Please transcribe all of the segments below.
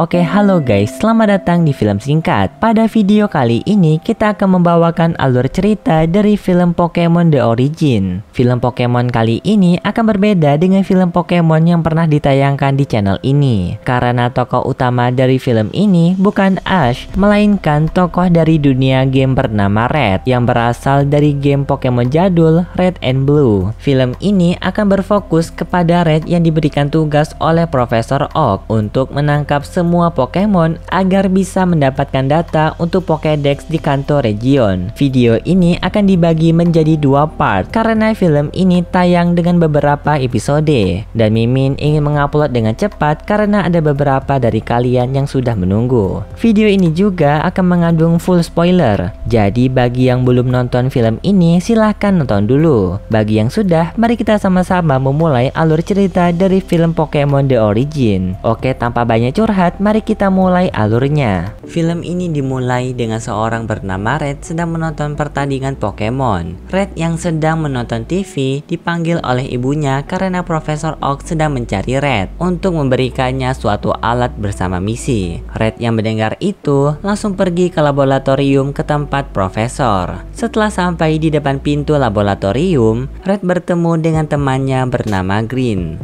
Oke halo guys, selamat datang di film singkat Pada video kali ini kita akan membawakan alur cerita dari film Pokemon The Origin Film Pokemon kali ini akan berbeda dengan film Pokemon yang pernah ditayangkan di channel ini Karena tokoh utama dari film ini bukan Ash Melainkan tokoh dari dunia game bernama Red Yang berasal dari game Pokemon jadul Red and Blue Film ini akan berfokus kepada Red yang diberikan tugas oleh Profesor Oak Untuk menangkap semua semua Pokemon agar bisa mendapatkan data untuk Pokédex di Kanto Region. Video ini akan dibagi menjadi dua part karena film ini tayang dengan beberapa episode dan Mimin ingin mengupload dengan cepat karena ada beberapa dari kalian yang sudah menunggu. Video ini juga akan mengandung full spoiler, jadi bagi yang belum nonton film ini silahkan nonton dulu. Bagi yang sudah, mari kita sama-sama memulai alur cerita dari film Pokemon The Origin. Oke, tanpa banyak curhat, mari kita mulai alurnya. Film ini dimulai dengan seorang bernama Red sedang menonton pertandingan Pokemon. Red yang sedang menonton TV dipanggil oleh ibunya karena Profesor Oak sedang mencari Red untuk memberikannya suatu alat bersama misi. Red yang mendengar itu langsung pergi ke laboratorium ke tempat Profesor. Setelah sampai di depan pintu laboratorium, Red bertemu dengan temannya bernama Green.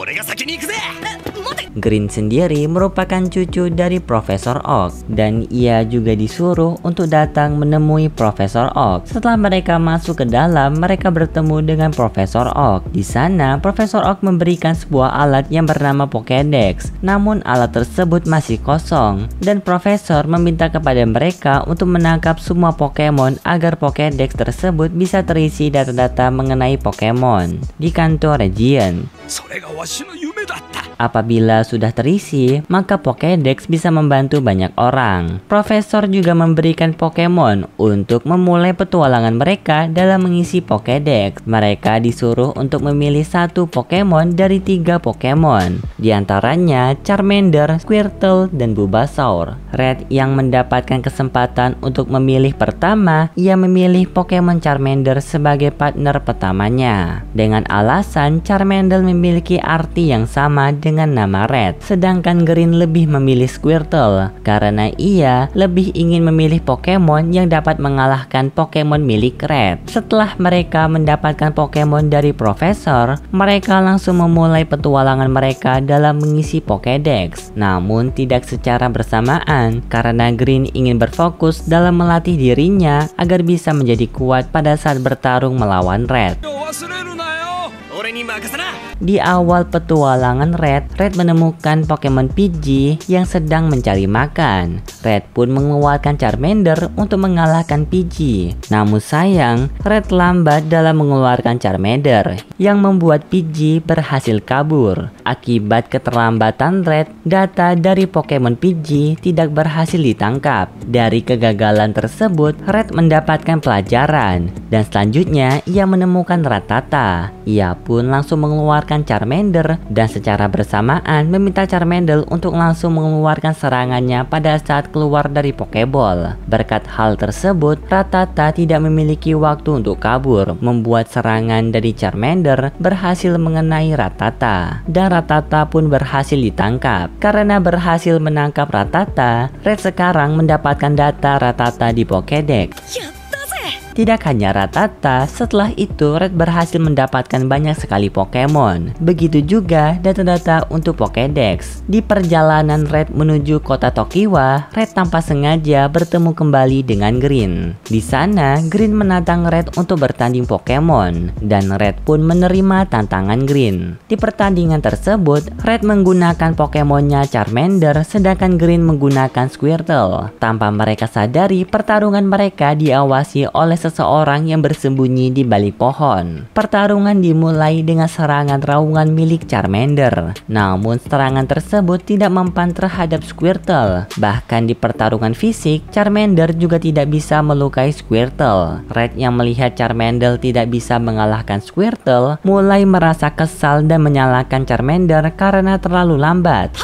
俺が先に行くぜ Green sendiri merupakan cucu dari Profesor Oak dan ia juga disuruh untuk datang menemui Profesor Oak. Setelah mereka masuk ke dalam, mereka bertemu dengan Profesor Oak. Di sana, Profesor Oak memberikan sebuah alat yang bernama Pokédex. Namun alat tersebut masih kosong dan Profesor meminta kepada mereka untuk menangkap semua Pokemon agar Pokédex tersebut bisa terisi data-data mengenai Pokemon di kantor Regian. Apabila sudah terisi, maka Pokédex bisa membantu banyak orang. Profesor juga memberikan Pokemon untuk memulai petualangan mereka dalam mengisi Pokédex. Mereka disuruh untuk memilih satu Pokemon dari tiga Pokemon. Di antaranya Charmander, Squirtle, dan Bulbasaur. Red yang mendapatkan kesempatan untuk memilih pertama, ia memilih Pokemon Charmander sebagai partner pertamanya. Dengan alasan Charmander memilih memiliki arti yang sama dengan nama Red, sedangkan Green lebih memilih Squirtle karena ia lebih ingin memilih Pokemon yang dapat mengalahkan Pokemon milik Red. Setelah mereka mendapatkan Pokemon dari Profesor, mereka langsung memulai petualangan mereka dalam mengisi Pokédex, namun tidak secara bersamaan karena Green ingin berfokus dalam melatih dirinya agar bisa menjadi kuat pada saat bertarung melawan Red. 俺に任せな di awal petualangan Red, Red menemukan Pokemon Pidgey yang sedang mencari makan. Red pun mengeluarkan Charmander untuk mengalahkan Pidgey. Namun sayang, Red lambat dalam mengeluarkan Charmander yang membuat Pidgey berhasil kabur. Akibat keterlambatan Red, data dari Pokemon Pidgey tidak berhasil ditangkap. Dari kegagalan tersebut, Red mendapatkan pelajaran dan selanjutnya ia menemukan Ratata. Ia pun langsung mengeluarkan mengeluarkan Charmander dan secara bersamaan meminta Charmander untuk langsung mengeluarkan serangannya pada saat keluar dari Pokeball. Berkat hal tersebut, Ratata tidak memiliki waktu untuk kabur, membuat serangan dari Charmander berhasil mengenai Ratata. Dan Ratata pun berhasil ditangkap. Karena berhasil menangkap Ratata, Red sekarang mendapatkan data Ratata di Pokédex. Ya tidak hanya Ratata, setelah itu Red berhasil mendapatkan banyak sekali Pokemon. Begitu juga data-data untuk Pokédex. Di perjalanan Red menuju kota Tokiwa, Red tanpa sengaja bertemu kembali dengan Green. Di sana, Green menantang Red untuk bertanding Pokemon, dan Red pun menerima tantangan Green. Di pertandingan tersebut, Red menggunakan Pokemonnya Charmander, sedangkan Green menggunakan Squirtle. Tanpa mereka sadari, pertarungan mereka diawasi oleh seseorang yang bersembunyi di balik pohon. Pertarungan dimulai dengan serangan raungan milik Charmander. Namun serangan tersebut tidak mempan terhadap Squirtle. Bahkan di pertarungan fisik, Charmander juga tidak bisa melukai Squirtle. Red yang melihat Charmander tidak bisa mengalahkan Squirtle mulai merasa kesal dan menyalahkan Charmander karena terlalu lambat.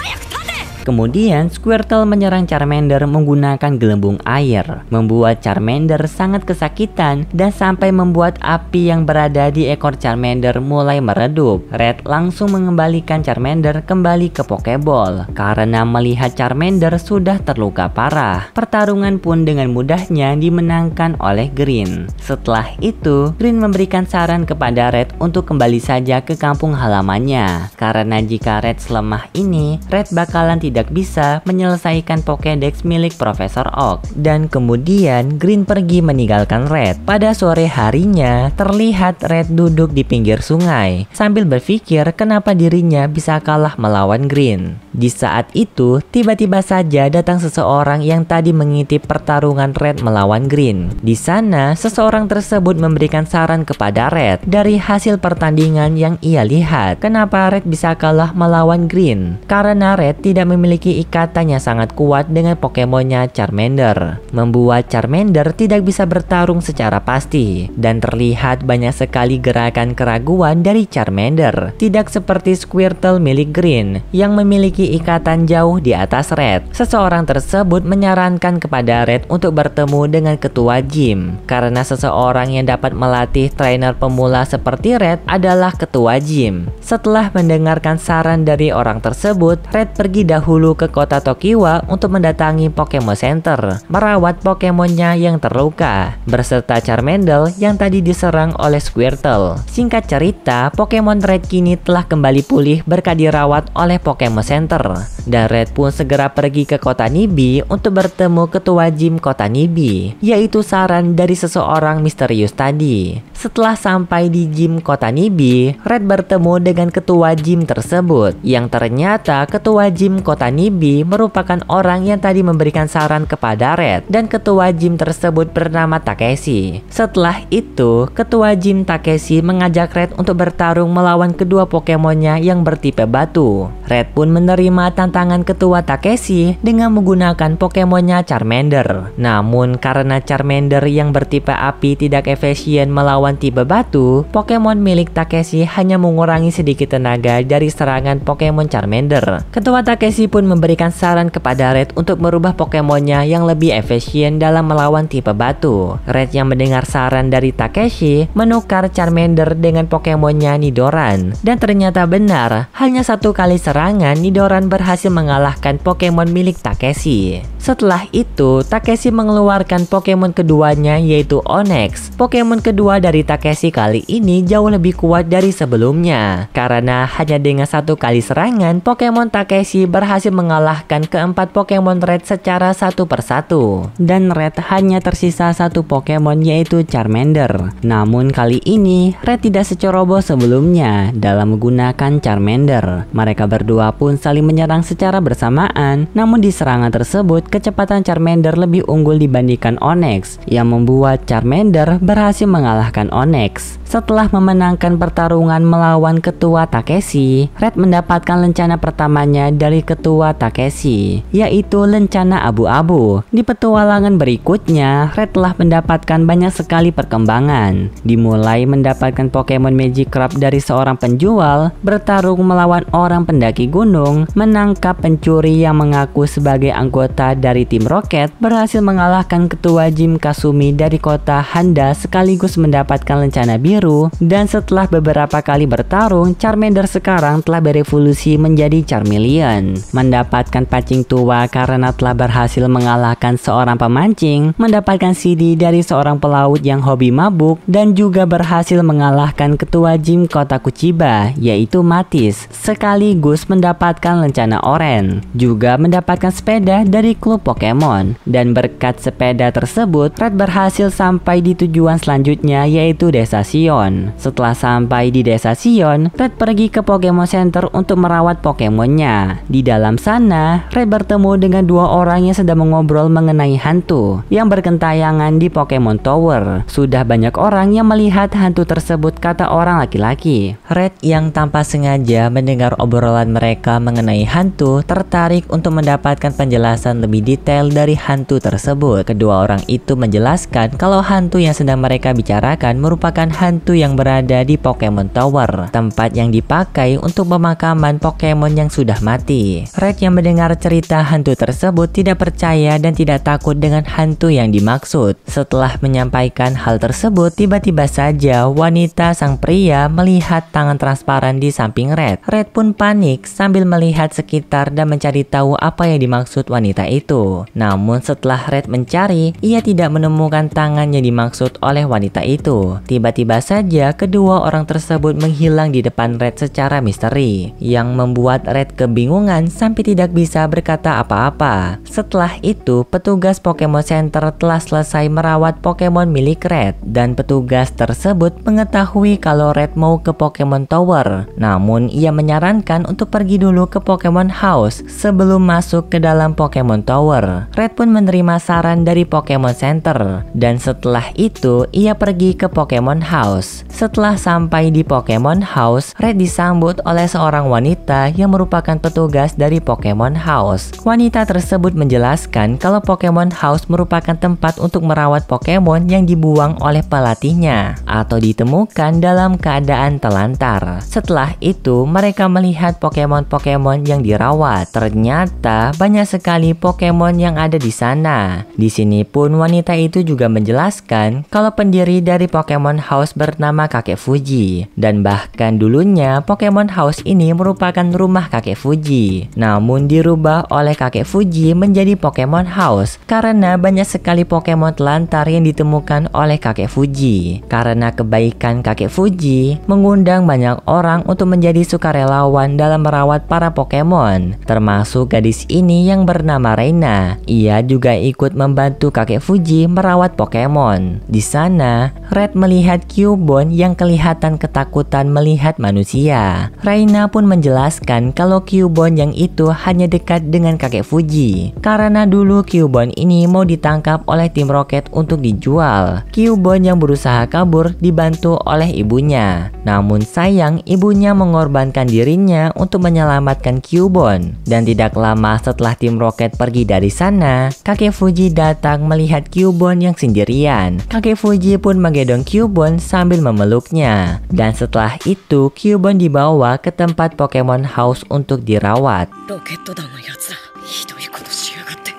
Kemudian, Squirtle menyerang Charmander menggunakan gelembung air, membuat Charmander sangat kesakitan dan sampai membuat api yang berada di ekor Charmander mulai meredup. Red langsung mengembalikan Charmander kembali ke Pokeball karena melihat Charmander sudah terluka parah. Pertarungan pun dengan mudahnya dimenangkan oleh Green. Setelah itu, Green memberikan saran kepada Red untuk kembali saja ke kampung halamannya karena jika Red selemah ini, Red bakalan tidak tidak bisa menyelesaikan Pokédex milik Profesor Oak. Dan kemudian Green pergi meninggalkan Red. Pada sore harinya, terlihat Red duduk di pinggir sungai sambil berpikir kenapa dirinya bisa kalah melawan Green. Di saat itu, tiba-tiba saja datang seseorang yang tadi mengintip pertarungan Red melawan Green. Di sana, seseorang tersebut memberikan saran kepada Red dari hasil pertandingan yang ia lihat. Kenapa Red bisa kalah melawan Green? Karena Red tidak memiliki memiliki ikatannya sangat kuat dengan Pokemonnya Charmander, membuat Charmander tidak bisa bertarung secara pasti, dan terlihat banyak sekali gerakan keraguan dari Charmander, tidak seperti Squirtle milik Green yang memiliki ikatan jauh di atas Red. Seseorang tersebut menyarankan kepada Red untuk bertemu dengan ketua gym, karena seseorang yang dapat melatih trainer pemula seperti Red adalah ketua gym. Setelah mendengarkan saran dari orang tersebut, Red pergi dahulu dahulu ke kota Tokiwa untuk mendatangi Pokemon Center, merawat Pokemonnya yang terluka, berserta Charmander yang tadi diserang oleh Squirtle. Singkat cerita, Pokemon Red kini telah kembali pulih berkat dirawat oleh Pokemon Center. Dan Red pun segera pergi ke kota Nibi untuk bertemu ketua gym kota Nibi, yaitu saran dari seseorang misterius tadi. Setelah sampai di gym kota Nibi, Red bertemu dengan ketua gym tersebut, yang ternyata ketua gym kota Nibi merupakan orang yang tadi memberikan saran kepada Red dan ketua gym tersebut bernama Takeshi. Setelah itu, ketua gym Takeshi mengajak Red untuk bertarung melawan kedua Pokemonnya yang bertipe batu. Red pun menerima tantangan ketua Takeshi dengan menggunakan Pokemonnya Charmander. Namun karena Charmander yang bertipe api tidak efisien melawan tipe batu, Pokemon milik Takeshi hanya mengurangi sedikit tenaga dari serangan Pokemon Charmander. Ketua Takeshi pun memberikan saran kepada Red untuk merubah Pokemonnya yang lebih efisien dalam melawan tipe batu. Red yang mendengar saran dari Takeshi menukar Charmander dengan Pokemonnya Nidoran. Dan ternyata benar, hanya satu kali serangan Nidoran berhasil mengalahkan Pokemon milik Takeshi. Setelah itu, Takeshi mengeluarkan Pokemon keduanya yaitu Onyx. Pokemon kedua dari Takeshi kali ini jauh lebih kuat dari sebelumnya. Karena hanya dengan satu kali serangan, Pokemon Takeshi berhasil berhasil mengalahkan keempat Pokemon Red secara satu persatu. Dan Red hanya tersisa satu Pokemon yaitu Charmander. Namun kali ini Red tidak seceroboh sebelumnya dalam menggunakan Charmander. Mereka berdua pun saling menyerang secara bersamaan. Namun di serangan tersebut kecepatan Charmander lebih unggul dibandingkan Onyx yang membuat Charmander berhasil mengalahkan Onyx. Setelah memenangkan pertarungan melawan ketua Takeshi, Red mendapatkan lencana pertamanya dari ketua petua Takeshi, yaitu lencana abu-abu. Di petualangan berikutnya, Red telah mendapatkan banyak sekali perkembangan. Dimulai mendapatkan Pokemon Magic Crab dari seorang penjual, bertarung melawan orang pendaki gunung, menangkap pencuri yang mengaku sebagai anggota dari tim Rocket, berhasil mengalahkan ketua Jim Kasumi dari kota Handa sekaligus mendapatkan lencana biru, dan setelah beberapa kali bertarung, Charmander sekarang telah berevolusi menjadi Charmeleon mendapatkan pancing tua karena telah berhasil mengalahkan seorang pemancing, mendapatkan CD dari seorang pelaut yang hobi mabuk, dan juga berhasil mengalahkan ketua gym kota Kuchiba, yaitu Matis, sekaligus mendapatkan lencana oren. Juga mendapatkan sepeda dari klub Pokemon, dan berkat sepeda tersebut, Red berhasil sampai di tujuan selanjutnya yaitu Desa Sion. Setelah sampai di Desa Sion, Red pergi ke Pokemon Center untuk merawat Pokemonnya. Di dalam dalam sana, Ray bertemu dengan dua orang yang sedang mengobrol mengenai hantu yang berkentayangan di Pokemon Tower. Sudah banyak orang yang melihat hantu tersebut kata orang laki-laki. Red yang tanpa sengaja mendengar obrolan mereka mengenai hantu tertarik untuk mendapatkan penjelasan lebih detail dari hantu tersebut. Kedua orang itu menjelaskan kalau hantu yang sedang mereka bicarakan merupakan hantu yang berada di Pokemon Tower, tempat yang dipakai untuk pemakaman Pokemon yang sudah mati. Red yang mendengar cerita hantu tersebut tidak percaya dan tidak takut dengan hantu yang dimaksud. Setelah menyampaikan hal tersebut, tiba-tiba saja wanita sang pria melihat tangan transparan di samping Red. Red pun panik sambil melihat sekitar dan mencari tahu apa yang dimaksud wanita itu. Namun setelah Red mencari, ia tidak menemukan tangan yang dimaksud oleh wanita itu. Tiba-tiba saja kedua orang tersebut menghilang di depan Red secara misteri, yang membuat Red kebingungan sampai tidak bisa berkata apa-apa. Setelah itu, petugas Pokemon Center telah selesai merawat Pokemon milik Red dan petugas tersebut mengetahui kalau Red mau ke Pokemon Tower. Namun, ia menyarankan untuk pergi dulu ke Pokemon House sebelum masuk ke dalam Pokemon Tower. Red pun menerima saran dari Pokemon Center dan setelah itu ia pergi ke Pokemon House. Setelah sampai di Pokemon House, Red disambut oleh seorang wanita yang merupakan petugas dari dari Pokemon House. Wanita tersebut menjelaskan kalau Pokemon House merupakan tempat untuk merawat Pokemon yang dibuang oleh pelatihnya atau ditemukan dalam keadaan telantar. Setelah itu, mereka melihat Pokemon-Pokemon yang dirawat. Ternyata banyak sekali Pokemon yang ada di sana. Di sini pun wanita itu juga menjelaskan kalau pendiri dari Pokemon House bernama Kakek Fuji dan bahkan dulunya Pokemon House ini merupakan rumah Kakek Fuji. Nah, namun dirubah oleh kakek Fuji menjadi Pokemon House karena banyak sekali Pokemon telantar yang ditemukan oleh kakek Fuji. Karena kebaikan kakek Fuji mengundang banyak orang untuk menjadi sukarelawan dalam merawat para Pokemon, termasuk gadis ini yang bernama Reina. Ia juga ikut membantu kakek Fuji merawat Pokemon. Di sana, Red melihat Cubone yang kelihatan ketakutan melihat manusia. Reina pun menjelaskan kalau Cubone yang itu hanya dekat dengan kakek Fuji. Karena dulu Kyubon ini mau ditangkap oleh tim roket untuk dijual. Kyubon yang berusaha kabur dibantu oleh ibunya. Namun sayang ibunya mengorbankan dirinya untuk menyelamatkan Kyubon. Dan tidak lama setelah tim roket pergi dari sana, kakek Fuji datang melihat Kyubon yang sendirian. Kakek Fuji pun menggendong Kyubon sambil memeluknya. Dan setelah itu Kyubon dibawa ke tempat Pokemon House untuk dirawat. ロケット団のやつら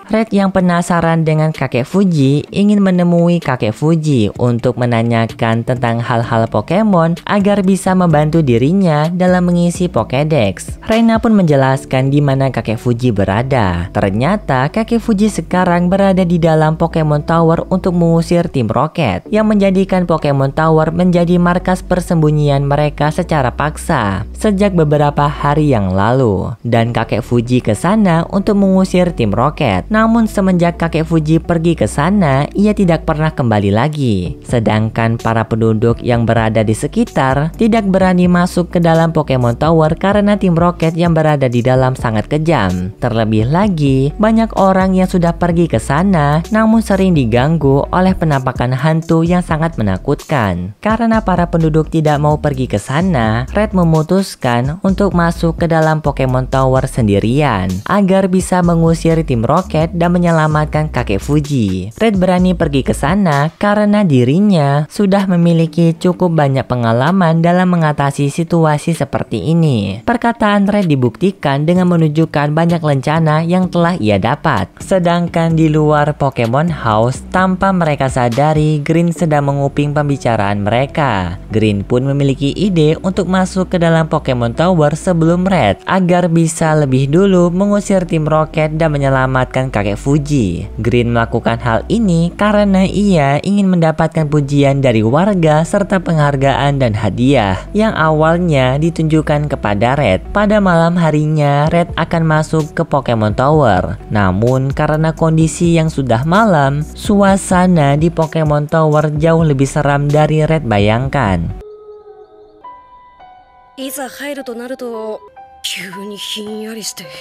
Red yang penasaran dengan kakek Fuji ingin menemui kakek Fuji untuk menanyakan tentang hal-hal Pokemon agar bisa membantu dirinya dalam mengisi Pokédex. Rena pun menjelaskan di mana kakek Fuji berada. Ternyata kakek Fuji sekarang berada di dalam Pokemon Tower untuk mengusir tim Rocket yang menjadikan Pokemon Tower menjadi markas persembunyian mereka secara paksa sejak beberapa hari yang lalu. Dan kakek Fuji ke sana untuk mengusir tim Rocket. Namun semenjak kakek Fuji pergi ke sana, ia tidak pernah kembali lagi. Sedangkan para penduduk yang berada di sekitar tidak berani masuk ke dalam Pokemon Tower karena tim roket yang berada di dalam sangat kejam. Terlebih lagi, banyak orang yang sudah pergi ke sana namun sering diganggu oleh penampakan hantu yang sangat menakutkan. Karena para penduduk tidak mau pergi ke sana, Red memutuskan untuk masuk ke dalam Pokemon Tower sendirian agar bisa mengusir tim roket Red dan menyelamatkan kakek Fuji. Red berani pergi ke sana karena dirinya sudah memiliki cukup banyak pengalaman dalam mengatasi situasi seperti ini. Perkataan Red dibuktikan dengan menunjukkan banyak lencana yang telah ia dapat. Sedangkan di luar Pokemon House, tanpa mereka sadari, Green sedang menguping pembicaraan mereka. Green pun memiliki ide untuk masuk ke dalam Pokemon Tower sebelum Red agar bisa lebih dulu mengusir tim Rocket dan menyelamatkan kakek Fuji. Green melakukan hal ini karena ia ingin mendapatkan pujian dari warga serta penghargaan dan hadiah yang awalnya ditunjukkan kepada Red. Pada malam harinya, Red akan masuk ke Pokemon Tower. Namun karena kondisi yang sudah malam, suasana di Pokemon Tower jauh lebih seram dari Red bayangkan.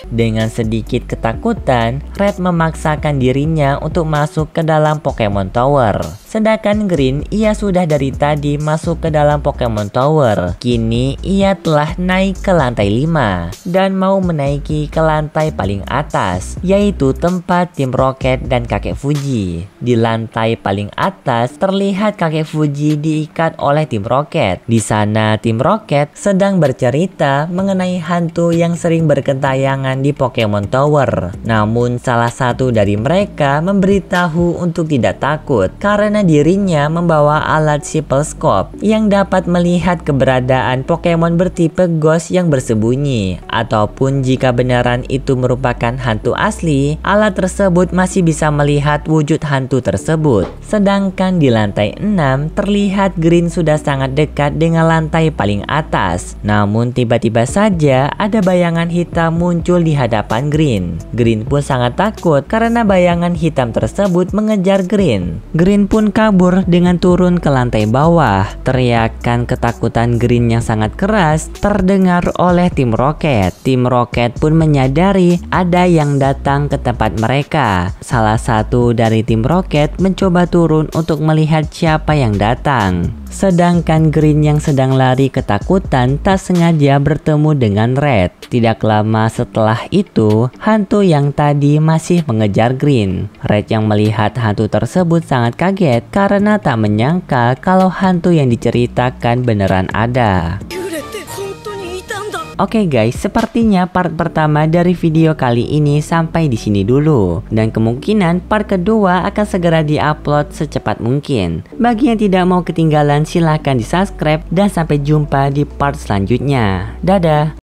Dengan sedikit ketakutan, Red memaksakan dirinya untuk masuk ke dalam Pokemon Tower. Sedangkan Green, ia sudah dari tadi masuk ke dalam Pokemon Tower. Kini, ia telah naik ke lantai 5 dan mau menaiki ke lantai paling atas, yaitu tempat tim Rocket dan kakek Fuji. Di lantai paling atas, terlihat kakek Fuji diikat oleh tim Rocket. Di sana, tim Rocket sedang bercerita mengenai Han hantu yang sering berkentayangan di Pokemon Tower. Namun salah satu dari mereka memberitahu untuk tidak takut karena dirinya membawa alat Scope yang dapat melihat keberadaan Pokemon bertipe Ghost yang bersembunyi. Ataupun jika beneran itu merupakan hantu asli, alat tersebut masih bisa melihat wujud hantu tersebut. Sedangkan di lantai 6 terlihat Green sudah sangat dekat dengan lantai paling atas. Namun tiba-tiba saja ada bayangan hitam muncul di hadapan Green. Green pun sangat takut karena bayangan hitam tersebut mengejar Green. Green pun kabur dengan turun ke lantai bawah. Teriakan ketakutan Green yang sangat keras terdengar oleh tim roket. Tim roket pun menyadari ada yang datang ke tempat mereka. Salah satu dari tim roket mencoba turun untuk melihat siapa yang datang. Sedangkan Green yang sedang lari ketakutan tak sengaja bertemu dengan Red. Tidak lama setelah itu, hantu yang tadi masih mengejar Green. Red yang melihat hantu tersebut sangat kaget karena tak menyangka kalau hantu yang diceritakan beneran ada. Oke okay guys, sepertinya part pertama dari video kali ini sampai di sini dulu. Dan kemungkinan part kedua akan segera diupload secepat mungkin. Bagi yang tidak mau ketinggalan silahkan di subscribe dan sampai jumpa di part selanjutnya. Dadah!